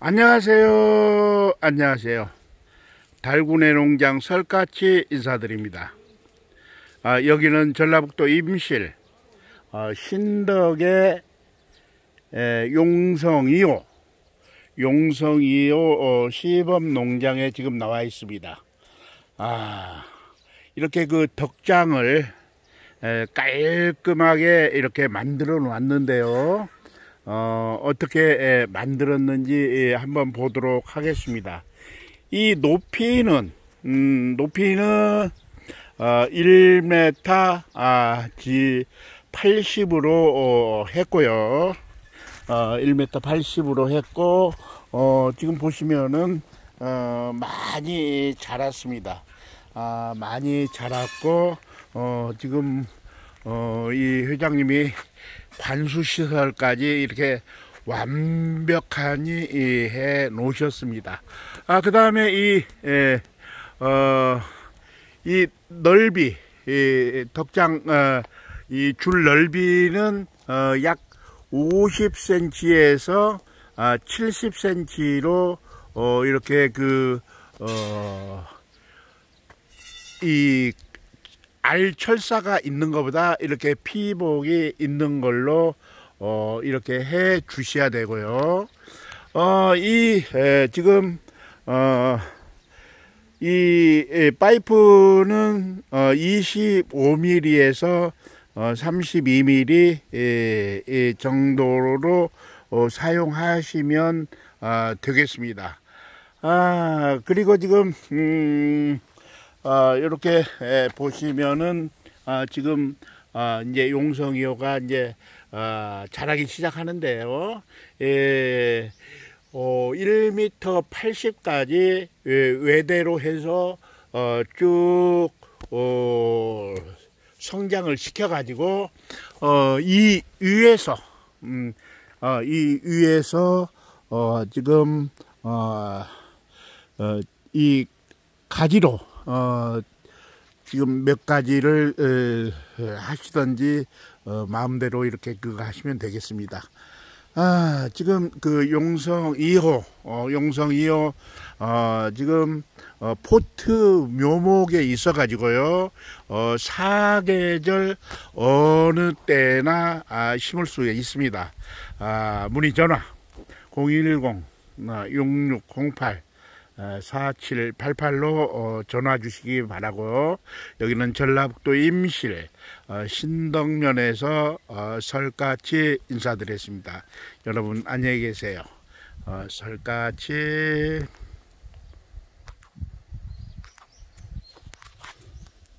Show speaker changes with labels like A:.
A: 안녕하세요 안녕하세요 달구네 농장 설같이 인사드립니다 아, 여기는 전라북도 임실 아, 신덕의 에, 용성이호 용성이호 어, 시범농장에 지금 나와 있습니다 아 이렇게 그 덕장을 에, 깔끔하게 이렇게 만들어 놨는데요 어, 어떻게 예, 만들었는지 예, 한번 보도록 하겠습니다. 이 높이는 음, 높이는 어, 1m 아, 지 80으로 어, 했고요. 어, 1m 80으로 했고 어, 지금 보시면은 어, 많이 자랐습니다. 아, 많이 자랐고 어, 지금 어, 이 회장님이 관수시설까지 이렇게 완벽하니 해 놓으셨습니다. 아, 그 다음에 이, 에, 예, 어, 이 넓이, 이 덕장, 어, 이줄 넓이는, 어, 약 50cm에서 아, 70cm로, 어, 이렇게 그, 어, 이 알철사가 있는 것보다 이렇게 피복이 있는 걸로 어, 이렇게 해 주셔야 되고요. 어, 이 지금 어, 이 파이프는 어, 25mm에서 32mm 어, 정도로 어, 사용하시면 아, 되겠습니다. 아 그리고 지금 음, 이렇게 아, 예, 보시면은 아, 지금 아, 이제 용성이호가 이제 자라기 시작하는데요. 예, 어, 1m 80까지 예, 외대로 해서 어, 쭉 어, 성장을 시켜가지고 어, 이 위에서 음, 이 위에서 지금 이 가지로 어, 지금 몇 가지를 에, 하시던지 어, 마음대로 이렇게 그거 하시면 되겠습니다. 아, 지금 그 용성 2호, 어, 용성 2호, 어, 지금, 어, 포트 묘목에 있어가지고요, 어, 사계절 어느 때나 아, 심을 수 있습니다. 아, 문의 전화 010 6608 아, 4788로 어, 어, 전화 주시기 바라고 여기는 전라북도 임실 어, 신덕면에서 설까치 인사드렸습니다. 여러분 안녕히 계세요. 설같이